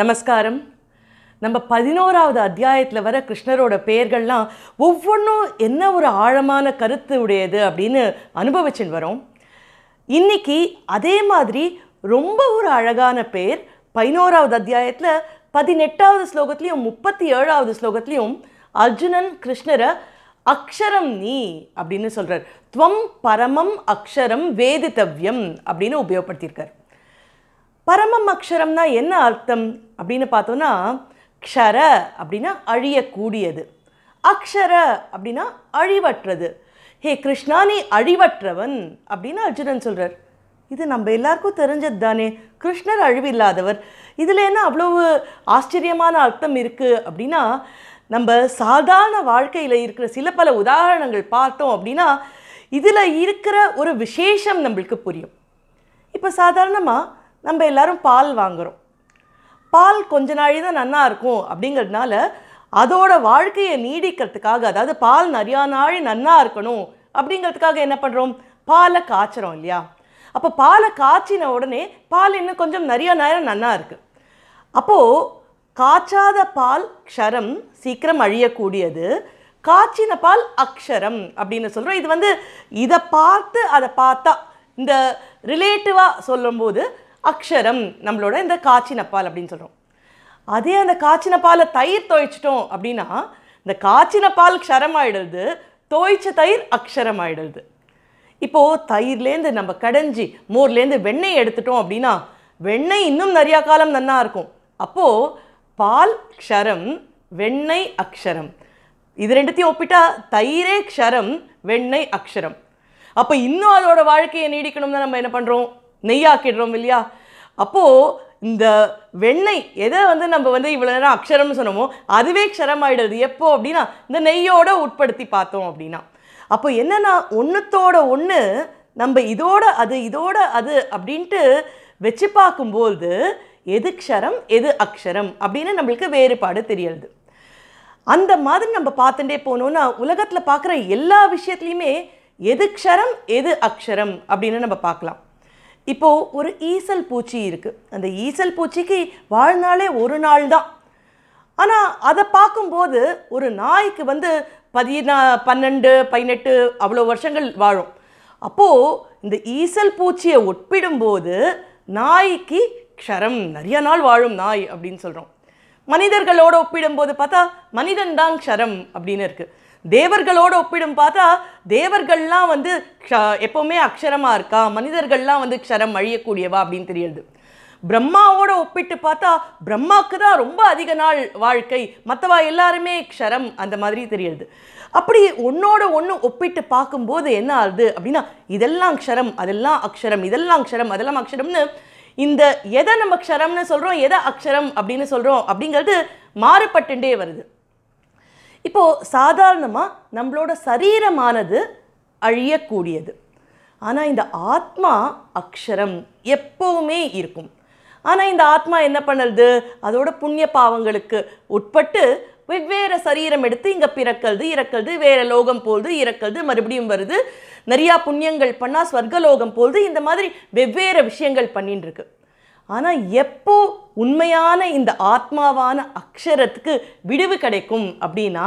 நமஸ்காரம் நம்ம பதினோராவது அத்தியாயத்தில் வர கிருஷ்ணரோட பெயர்கள்லாம் ஒவ்வொன்றும் என்ன ஒரு ஆழமான கருத்து உடையது அப்படின்னு அனுபவிச்சுன்னு வரோம் இன்றைக்கி அதே மாதிரி ரொம்ப ஒரு அழகான பேர் பதினோராவது அத்தியாயத்தில் பதினெட்டாவது ஸ்லோகத்துலேயும் முப்பத்தி ஏழாவது ஸ்லோகத்துலேயும் அர்ஜுனன் கிருஷ்ணரை அக்ஷரம் நீ அப்படின்னு சொல்கிறார் துவம் பரமம் அக்ஷரம் வேதித்தவ்யம் அப்படின்னு உபயோகப்படுத்தியிருக்கார் பரமம் அக்ஷரம்னா என்ன அர்த்தம் அப்படின்னு பார்த்தோன்னா க்ஷர அப்படின்னா அழியக்கூடியது அக்ஷர அப்படின்னா அழிவற்றது ஹே கிருஷ்ணா நீ அழிவற்றவன் அப்படின்னு அர்ஜுனன் சொல்கிறார் இது நம்ம எல்லாருக்கும் தெரிஞ்சது தானே கிருஷ்ணர் அழிவில்லாதவர் இதில் என்ன அவ்வளவு ஆச்சரியமான அர்த்தம் இருக்குது அப்படின்னா நம்ம சாதாரண வாழ்க்கையில் இருக்கிற சில பல உதாரணங்கள் பார்த்தோம் அப்படின்னா இதில் இருக்கிற ஒரு விசேஷம் நம்மளுக்கு புரியும் இப்போ சாதாரணமாக நம்ம எல்லோரும் பால் வாங்குகிறோம் பால் கொஞ்ச நாழி தான் நன்னா இருக்கும் அப்படிங்கிறதுனால அதோட வாழ்க்கையை நீடிக்கிறதுக்காக அதாவது பால் நிறையா நாள் நன்னாக இருக்கணும் அப்படிங்கிறதுக்காக என்ன பண்ணுறோம் பாலை காய்ச்சிரும் இல்லையா அப்போ பாலை காய்ச்சின உடனே பால் இன்னும் கொஞ்சம் நிறையா நேரம் நன்னாக இருக்குது அப்போது காய்ச்சாத பால் க்ஷரம் சீக்கிரம் அழியக்கூடியது காய்ச்சின பால் அக்ஷரம் அப்படின்னு சொல்கிறோம் இது வந்து இதை பார்த்து அதை பார்த்தா இந்த ரிலேட்டிவாக சொல்லும்போது அக்ஷரம் நம்மளோட இந்த காய்ச்சின அப்படின்னு சொல்கிறோம் அதே அந்த காய்ச்சின தயிர் துவைச்சிட்டோம் அப்படின்னா இந்த காய்ச்சின பால் க்ஷரம் ஆகிடுது துவைச்ச தயிர் அக்ஷரம் ஆகிடுது இப்போது தயிர்லேருந்து நம்ம கடைஞ்சி மோர்லேருந்து வெண்ணெய் எடுத்துட்டோம் அப்படின்னா வெண்ணெய் இன்னும் நிறையா காலம் நன்னா இருக்கும் அப்போது பால் க்ஷரம் வெண்ணெய் அக்ஷரம் இது ரெண்டுத்தையும் ஒப்பிட்டா தயிரே க்ஷரம் வெண்ணெய் அக்ஷரம் அப்போ இன்னும் அதோட வாழ்க்கையை நீடிக்கணும்னா நம்ம என்ன பண்ணுறோம் நெய்யாக்கிடுறோம் இல்லையா அப்போது இந்த வெண்ணெய் எதை வந்து நம்ம வந்து இவ்வளோ நேரம் அக்ஷரம்னு சொன்னோமோ அதுவே க்ஷரமாயிடுறது எப்போ அப்படின்னா இந்த நெய்யோட உட்படுத்தி பார்த்தோம் அப்படின்னா அப்போ என்னென்னா ஒன்றுத்தோட ஒன்று நம்ம இதோட அது இதோட அது அப்படின்ட்டு வச்சு பார்க்கும்போது எது க்ஷரம் எது அக்ஷரம் அப்படின்னு நம்மளுக்கு வேறுபாடு தெரியுது அந்த மாதிரி நம்ம பார்த்துட்டே போனோம்னா உலகத்தில் பார்க்குற எல்லா விஷயத்துலையுமே எது க்ஷரம் எது அக்ஷரம் அப்படின்னு நம்ம பார்க்கலாம் இப்போது ஒரு ஈசல் பூச்சி இருக்குது அந்த ஈசல் பூச்சிக்கு வாழ்நாளே ஒரு நாள் தான் ஆனால் அதை பார்க்கும்போது ஒரு நாய்க்கு வந்து பதினா பன்னெண்டு பதினெட்டு அவ்வளோ வருஷங்கள் வாழும் அப்போது இந்த ஈசல் பூச்சியை ஒப்பிடும்போது நாய்க்கு க்ஷரம் நிறைய நாள் வாழும் நாய் அப்படின்னு சொல்கிறோம் மனிதர்களோடு ஒப்பிடும்போது பார்த்தா மனிதன் தான் க்ஷரம் அப்படின்னு இருக்குது தேவர்களோடு ஒப்பிடும் பார்த்தா தேவர்கள்லாம் வந்து எப்போவுமே அக்ஷரமாக இருக்கா மனிதர்கள்லாம் வந்து க்ஷரம் அழியக்கூடியவா அப்படின்னு தெரியுது பிரம்மாவோட ஒப்பிட்டு பார்த்தா பிரம்மாவுக்கு தான் ரொம்ப அதிக நாள் வாழ்க்கை மற்றவா எல்லாருமே க்ஷரம் அந்த மாதிரி தெரியுது அப்படி ஒன்னோட ஒன்று ஒப்பிட்டு பார்க்கும்போது என்ன ஆகுது அப்படின்னா இதெல்லாம் க்ஷரம் அதெல்லாம் அக்ஷரம் இதெல்லாம் க்ஷரம் அதெல்லாம் அக்ஷரம்னு இந்த எதை நம்ம க்ஷரம்னு சொல்கிறோம் எதை அக்ஷரம் அப்படின்னு சொல்கிறோம் அப்படிங்கிறது மாறுபட்டுண்டே வருது இப்போது சாதாரணமாக நம்மளோட சரீரமானது அழியக்கூடியது ஆனால் இந்த ஆத்மா அக்ஷரம் எப்போவுமே இருக்கும் ஆனால் இந்த ஆத்மா என்ன பண்ணுறது அதோட புண்ணிய பாவங்களுக்கு உட்பட்டு வெவ்வேறு சரீரம் எடுத்து இங்கே பிறக்கிறது இறக்கிறது வேறு லோகம் போகுது இறக்கிறது மறுபடியும் வருது நிறையா புண்ணியங்கள் பண்ணால் ஸ்வர்கலோகம் போகுது இந்த மாதிரி வெவ்வேறு விஷயங்கள் பண்ணின்னு இருக்கு ஆனால் எப்போ உண்மையான இந்த ஆத்மாவான அக்ஷரத்துக்கு விடுவு கிடைக்கும் அப்படின்னா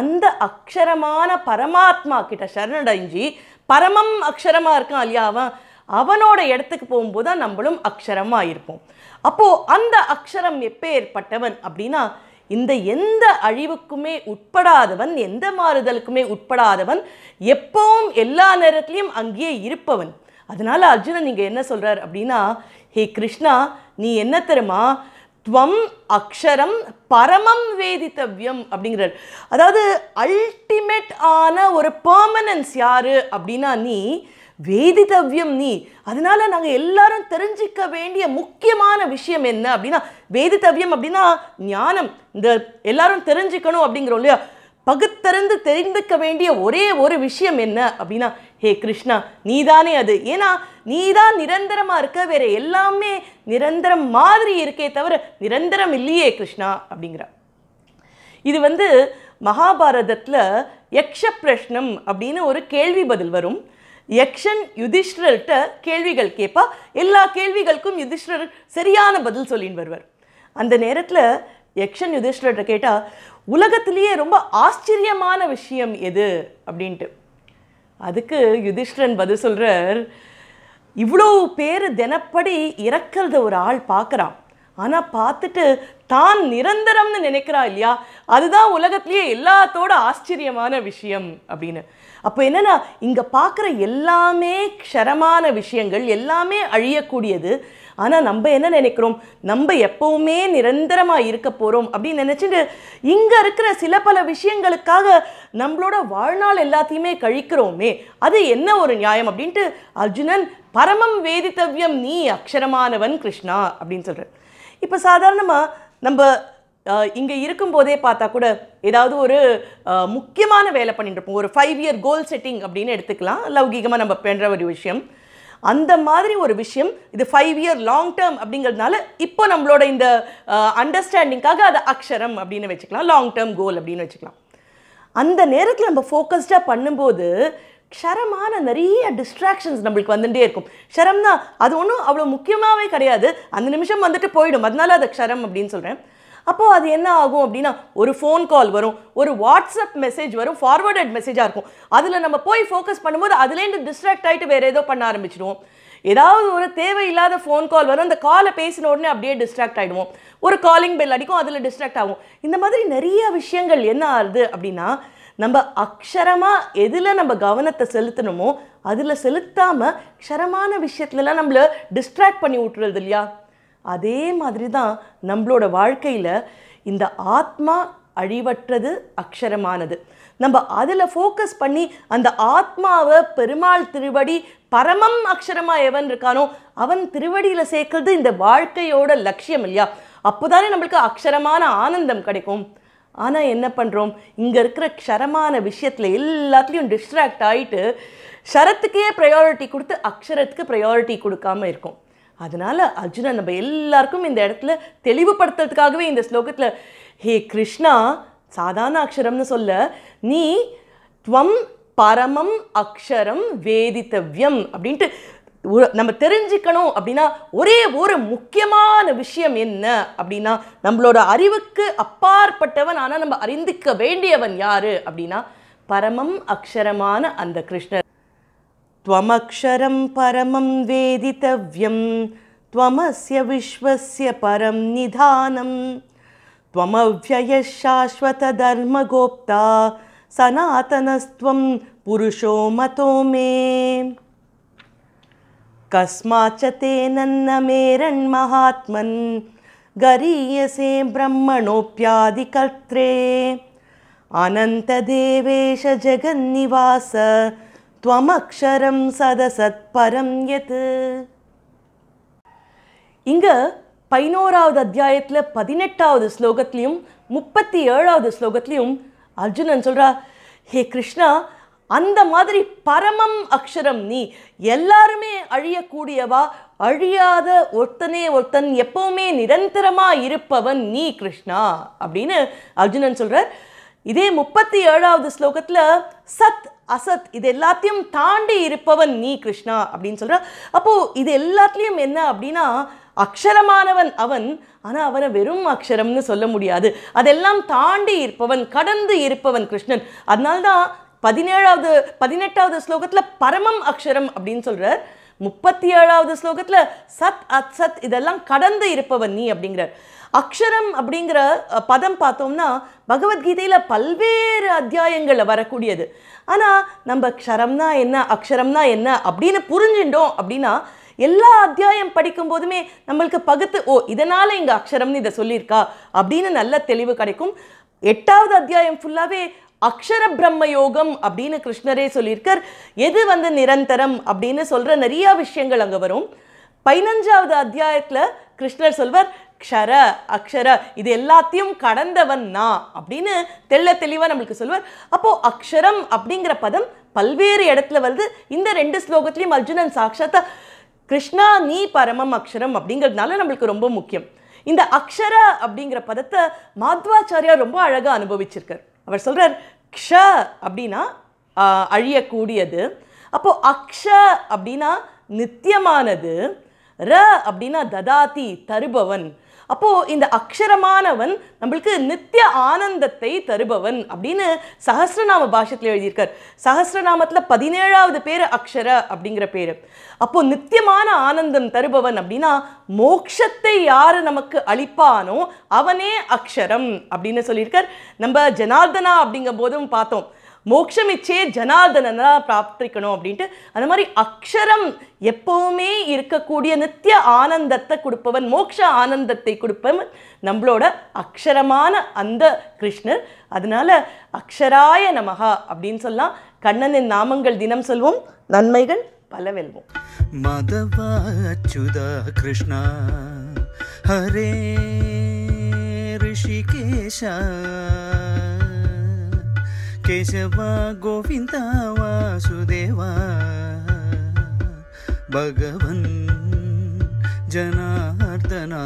அந்த அக்ஷரமான பரமாத்மா கிட்ட சரணடைஞ்சி பரமம் அக்ஷரமாக இருக்கான் இல்லையா அவனோட இடத்துக்கு போகும்போது தான் நம்மளும் அக்ஷரமாக இருப்போம் அப்போது அந்த அக்ஷரம் எப்போ ஏற்பட்டவன் அப்படின்னா இந்த எந்த அழிவுக்குமே உட்படாதவன் எந்த மாறுதலுக்குமே உட்படாதவன் எப்பவும் எல்லா நேரத்துலையும் அங்கேயே இருப்பவன் அதனால் அர்ஜுனன் நீங்கள் என்ன சொல்கிறார் அப்படின்னா ஹே கிருஷ்ணா நீ என்ன தெரியுமா துவம் அக்ஷரம் பரமம் வேதித்தவ்யம் அப்படிங்கிறார் அதாவது அல்டிமேட் ஆன ஒரு பர்மனன்ஸ் யார் அப்படின்னா நீ வேதித்தவ்யம் நீ அதனால நாங்கள் எல்லாரும் தெரிஞ்சிக்க வேண்டிய முக்கியமான விஷயம் என்ன அப்படின்னா வேதித்தவ்யம் அப்படின்னா ஞானம் இந்த எல்லாரும் தெரிஞ்சுக்கணும் அப்படிங்கிறோம் இல்லையா பகுத்தறிந்து தெரிந்துக்க வேண்டிய ஒரே ஒரு விஷயம் என்ன அப்படின்னா ஹே கிருஷ்ணா நீ தானே அது ஏன்னா நீ தான் நிரந்தரமாக இருக்க வேற எல்லாமே நிரந்தரம் மாதிரி இருக்கே தவிர நிரந்தரம் இல்லையே கிருஷ்ணா அப்படிங்கிறா இது வந்து மகாபாரதத்தில் யக்ஷ பிரஷ்னம் அப்படின்னு ஒரு கேள்வி பதில் வரும் யக்ஷன் யுதிஷ்டர்கிட்ட கேள்விகள் கேட்பா எல்லா கேள்விகளுக்கும் யுதிஷ்டர் சரியான பதில் சொல்லின்னு வருவார் அந்த நேரத்தில் யக்ஷன் யுதிஷ்டர்கிட்ட கேட்டால் உலகத்திலேயே ரொம்ப ஆச்சரியமான விஷயம் எது அப்படின்ட்டு அதுக்கு யுதிஷ்டன் பதில் சொல்கிறார் இவ்வளோ பேர் தினப்படி இறக்கிறத ஒரு ஆள் பார்க்குறான் ஆனால் பார்த்துட்டு தான் நிரந்தரம்னு நினைக்கிறா இல்லையா அதுதான் உலகத்திலேயே எல்லாத்தோட ஆச்சரியமான விஷயம் அப்படின்னு அப்போ என்னென்னா இங்கே பார்க்குற எல்லாமே க்ஷரமான விஷயங்கள் எல்லாமே அழியக்கூடியது ஆனால் நம்ம என்ன நினைக்கிறோம் நம்ம எப்போவுமே நிரந்தரமாக இருக்க போகிறோம் அப்படின்னு நினச்சிட்டு இங்கே இருக்கிற சில பல விஷயங்களுக்காக நம்மளோட வாழ்நாள் எல்லாத்தையுமே கழிக்கிறோமே அது என்ன ஒரு நியாயம் அப்படின்ட்டு அர்ஜுனன் பரமம் வேதித்தவ்யம் நீ அக்ஷரமானவன் கிருஷ்ணா அப்படின்னு சொல்கிறார் இப்போ சாதாரணமாக நம்ம இங்கே இருக்கும்போதே பார்த்தா கூட ஏதாவது ஒரு முக்கியமான வேலை பண்ணிட்டு இருப்போம் ஒரு ஃபைவ் இயர் கோல் செட்டிங் அப்படின்னு எடுத்துக்கலாம் லௌகீகமாக நம்ம பண்ணுற ஒரு விஷயம் அந்த மாதிரி ஒரு விஷயம் இது ஃபைவ் இயர் லாங் டேர்ம் அப்படிங்கிறதுனால இப்போ நம்மளோட இந்த அண்டர்ஸ்டாண்டிங்காக அது அக்ஷரம் அப்படின்னு வச்சுக்கலாம் லாங் டேர்ம் கோல் அப்படின்னு வச்சுக்கலாம் அந்த நேரத்தில் நம்ம ஃபோக்கஸ்டாக பண்ணும்போது க்ஷரமான நிறைய டிஸ்ட்ராக்ஷன்ஸ் நம்மளுக்கு வந்துகிட்டே இருக்கும் தான் அது ஒன்றும் அவ்வளோ முக்கியமாகவே கிடையாது அந்த நிமிஷம் வந்துட்டு போயிடும் அதனால அதை க்ஷரம் அப்படின்னு சொல்கிறேன் அப்போது அது என்ன ஆகும் அப்படின்னா ஒரு ஃபோன் கால் வரும் ஒரு வாட்ஸ்அப் மெசேஜ் வரும் ஃபார்வர்டட் மெசேஜாக இருக்கும் அதில் நம்ம போய் ஃபோக்கஸ் பண்ணும்போது அதுலேருந்து டிஸ்ட்ராக்ட் ஆகிட்டு வேறு ஏதோ பண்ண ஆரம்பிச்சிடுவோம் ஏதாவது ஒரு தேவையில்லாத ஃபோன் கால் வரும் அந்த காலை பேசின உடனே அப்படியே டிஸ்ட்ராக்ட் ஆகிடுவோம் ஒரு காலிங் பெல் அடிக்கும் அதில் டிஸ்ட்ராக்ட் ஆகும் இந்த மாதிரி நிறைய விஷயங்கள் என்ன ஆகுது அப்படின்னா நம்ம அக்ஷரமாக எதில் நம்ம கவனத்தை செலுத்தணுமோ அதில் செலுத்தாமல் க்ஷரமான விஷயத்துலலாம் நம்மளை டிஸ்ட்ராக்ட் பண்ணி விட்டுறது இல்லையா அதே மாதிரி தான் நம்மளோட வாழ்க்கையில் இந்த ஆத்மா அழிவற்றது அக்ஷரமானது நம்ம அதில் ஃபோக்கஸ் பண்ணி அந்த ஆத்மாவை பெருமாள் திருவடி பரமம் அக்ஷரமாக எவன் இருக்கானோ அவன் திருவடியில் சேர்க்கறது இந்த வாழ்க்கையோட லட்சியம் இல்லையா அப்போ தானே நம்மளுக்கு அக்ஷரமான ஆனந்தம் கிடைக்கும் ஆனால் என்ன பண்ணுறோம் இங்கே இருக்கிற க்ஷரமான விஷயத்தில் எல்லாத்துலேயும் டிஸ்ட்ராக்ட் ஆகிட்டு ஷரத்துக்கே ப்ரையாரிட்டி கொடுத்து அக்ஷரத்துக்கு ப்ரையாரிட்டி கொடுக்காமல் இருக்கும் அதனால் அர்ஜுனன் நம்ம எல்லாருக்கும் இந்த இடத்துல தெளிவுபடுத்துறதுக்காகவே இந்த ஸ்லோகத்தில் ஹே கிருஷ்ணா சாதாரண அக்ஷரம்னு சொல்ல நீ துவம் பரமம் அக்ஷரம் வேதித்தவ்யம் அப்படின்ட்டு நம்ம தெரிஞ்சுக்கணும் அப்படின்னா ஒரே ஒரு முக்கியமான விஷயம் என்ன அப்படின்னா நம்மளோட அறிவுக்கு அப்பாற்பட்டவன் ஆனால் நம்ம அறிந்துக்க வேண்டியவன் யாரு அப்படின்னா பரமம் அக்ஷரமான அந்த கிருஷ்ணர் त्वमक्षरं परमं वेदितव्यं त्वमस्य विश्वस्य परं निधानं त्वमव्ययः शाश्वतधर्मगोप्ता सनातनस्त्वं पुरुषो मतो मे कस्माच्च ते मेरन्महात्मन् गरीयसे ब्रह्मणोऽप्यादिकर्त्रे अनन्तदेवेश जगन्निवास துவமக்ஷரம் சதசத் பரம் எத் இங்கே பதினோராவது அத்தியாயத்தில் பதினெட்டாவது ஸ்லோகத்துலேயும் முப்பத்தி ஏழாவது ஸ்லோகத்துலேயும் அர்ஜுனன் சொல்கிறா ஹே கிருஷ்ணா அந்த மாதிரி பரமம் அக்ஷரம் நீ எல்லாருமே அழியக்கூடியவா அழியாத ஒருத்தனே ஒருத்தன் எப்பவுமே நிரந்தரமாக இருப்பவன் நீ கிருஷ்ணா அப்படின்னு அர்ஜுனன் சொல்கிறார் இதே முப்பத்தி ஏழாவது ஸ்லோகத்தில் சத் அசத் இது எல்லாத்தையும் தாண்டி இருப்பவன் நீ கிருஷ்ணா அப்படின்னு சொல்கிற அப்போது இது எல்லாத்துலேயும் என்ன அப்படின்னா அக்ஷரமானவன் அவன் ஆனால் அவனை வெறும் அக்ஷரம்னு சொல்ல முடியாது அதெல்லாம் தாண்டி இருப்பவன் கடந்து இருப்பவன் கிருஷ்ணன் அதனால்தான் பதினேழாவது பதினெட்டாவது ஸ்லோகத்தில் பரமம் அக்ஷரம் அப்படின்னு சொல்கிறார் முப்பத்தி ஏழாவது ஸ்லோகத்தில் சத் அத் சத் இதெல்லாம் கடந்து இருப்பவன் நீ அப்படிங்கிறார் அக்ஷரம் அப்படிங்கிற பதம் பார்த்தோம்னா பகவத்கீதையில் பல்வேறு அத்தியாயங்களில் வரக்கூடியது ஆனால் நம்ம க்ஷரம்னா என்ன அக்ஷரம்னா என்ன அப்படின்னு புரிஞ்சுட்டோம் அப்படின்னா எல்லா அத்தியாயம் படிக்கும் போதுமே நம்மளுக்கு பகுத்து ஓ இதனால் இங்கே அக்ஷரம்னு இதை சொல்லியிருக்கா அப்படின்னு நல்ல தெளிவு கிடைக்கும் எட்டாவது அத்தியாயம் ஃபுல்லாகவே அக்ஷர பிரம்ம யோகம் அப்படின்னு கிருஷ்ணரே சொல்லியிருக்கார் எது வந்து நிரந்தரம் அப்படின்னு சொல்கிற நிறைய விஷயங்கள் அங்கே வரும் பதினஞ்சாவது அத்தியாயத்தில் கிருஷ்ணர் சொல்வர் க்ஷர அக்ஷர இது எல்லாத்தையும் கடந்தவன் நான் அப்படின்னு தெள்ள தெளிவாக நம்மளுக்கு சொல்லுவார் அப்போது அக்ஷரம் அப்படிங்கிற பதம் பல்வேறு இடத்துல வருது இந்த ரெண்டு ஸ்லோகத்துலேயும் அர்ஜுனன் சாட்சாத்தா கிருஷ்ணா நீ பரமம் அக்ஷரம் அப்படிங்கிறதுனால நம்மளுக்கு ரொம்ப முக்கியம் இந்த அக்ஷர அப்படிங்கிற பதத்தை மாத்வாச்சாரியா ரொம்ப அழகாக அனுபவிச்சிருக்கார் அவர் சொல்கிறார் க்ஷ அப்படின்னா அழியக்கூடியது அப்போது அக்ஷ அப்படின்னா நித்தியமானது ர அப்படின்னா ததாதி தருபவன் அப்போது இந்த அக்ஷரமானவன் நம்மளுக்கு நித்திய ஆனந்தத்தை தருபவன் அப்படின்னு சஹசிரநாம பாஷத்தில் எழுதியிருக்கார் சஹசிரநாமத்தில் பதினேழாவது பேர் அக்ஷர அப்படிங்கிற பேர் அப்போது நித்தியமான ஆனந்தம் தருபவன் அப்படின்னா மோக்ஷத்தை யார் நமக்கு அளிப்பானோ அவனே அக்ஷரம் அப்படின்னு சொல்லியிருக்கார் நம்ம ஜனார்தனா அப்படிங்கும் போதும் பார்த்தோம் மோட்சமிச்சே ஜனார்தனனா பிராப்திக்கணும் அப்படின்ட்டு அந்த மாதிரி அக்ஷரம் எப்பவுமே இருக்கக்கூடிய நித்திய ஆனந்தத்தை கொடுப்பவன் மோட்ச ஆனந்தத்தை கொடுப்பவன் நம்மளோட அக்ஷரமான அந்த கிருஷ்ணர் அதனால அக்ஷராய நமகா அப்படின்னு சொல்லலாம் கண்ணனின் நாமங்கள் தினம் சொல்வோம் நன்மைகள் பல வெல்வோம் மதவா அச்சுதா கிருஷ்ணா ஹரே ரிஷிகேஷா केशवा गोविन्ता वासुदेवा भगवन् जनार्दना